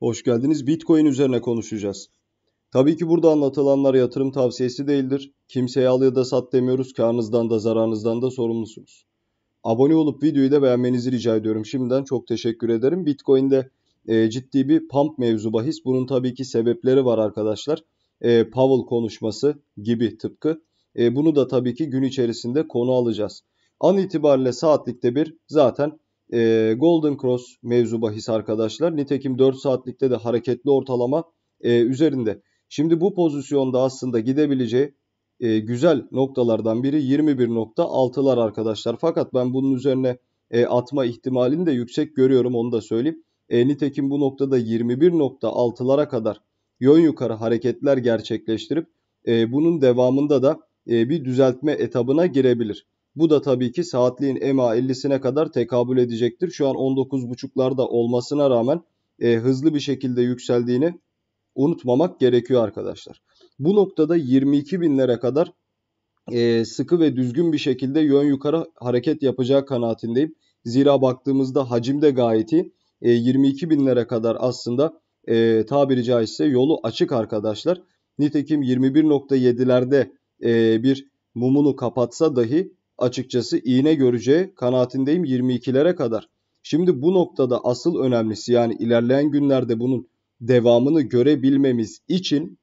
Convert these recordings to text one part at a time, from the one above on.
Hoş geldiniz. Bitcoin üzerine konuşacağız. Tabii ki burada anlatılanlar yatırım tavsiyesi değildir. Kimseye al ya da sat demiyoruz. Karnınızdan da zararınızdan da sorumlusunuz. Abone olup videoyu da beğenmenizi rica ediyorum. Şimdiden çok teşekkür ederim. Bitcoin'de e, ciddi bir pump mevzu bahis. Bunun tabii ki sebepleri var arkadaşlar. E, Powell konuşması gibi tıpkı. E, bunu da tabii ki gün içerisinde konu alacağız. An itibariyle saatlikte bir zaten e, Golden Cross mevzu bahis arkadaşlar. Nitekim 4 saatlikte de hareketli ortalama e, üzerinde. Şimdi bu pozisyonda aslında gidebileceği e, güzel noktalardan biri 21.6'lar arkadaşlar. Fakat ben bunun üzerine e, atma ihtimalini de yüksek görüyorum onu da söyleyeyim. E, nitekim bu noktada 21.6'lara kadar yön yukarı hareketler gerçekleştirip e, bunun devamında da e, bir düzeltme etabına girebilir. Bu da tabii ki saatliğin EMA 50'sine kadar tekabül edecektir. Şu an 19.5'larda olmasına rağmen e, hızlı bir şekilde yükseldiğini unutmamak gerekiyor arkadaşlar. Bu noktada 22 binlere kadar e, sıkı ve düzgün bir şekilde yön yukarı hareket yapacağı kanaatindeyim. Zira baktığımızda hacim de gayet iyi. E, 22 binlere kadar aslında e, tabiri caizse yolu açık arkadaşlar. Nitekim 21.7'lerde e, bir mumunu kapatsa dahi açıkçası iğne göreceği kanaatindeyim 22'lere kadar. Şimdi bu noktada asıl önemlisi yani ilerleyen günlerde bunun devamını görebilmemiz için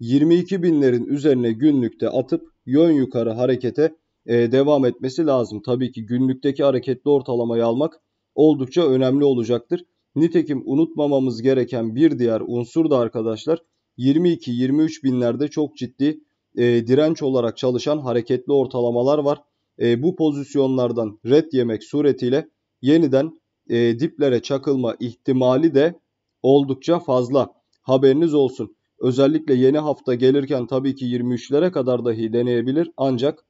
22 binlerin üzerine günlükte atıp yön yukarı harekete e, devam etmesi lazım. Tabii ki günlükteki hareketli ortalamayı almak oldukça önemli olacaktır. Nitekim unutmamamız gereken bir diğer unsur da arkadaşlar 22-23 binlerde çok ciddi e, direnç olarak çalışan hareketli ortalamalar var e, bu pozisyonlardan red yemek suretiyle yeniden e, diplere çakılma ihtimali de oldukça fazla. Haberiniz olsun. Özellikle yeni hafta gelirken tabii ki 23'lere kadar dahi deneyebilir ancak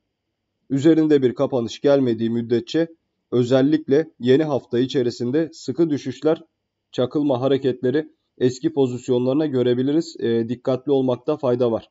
üzerinde bir kapanış gelmediği müddetçe özellikle yeni hafta içerisinde sıkı düşüşler, çakılma hareketleri eski pozisyonlarına görebiliriz. E, dikkatli olmakta fayda var.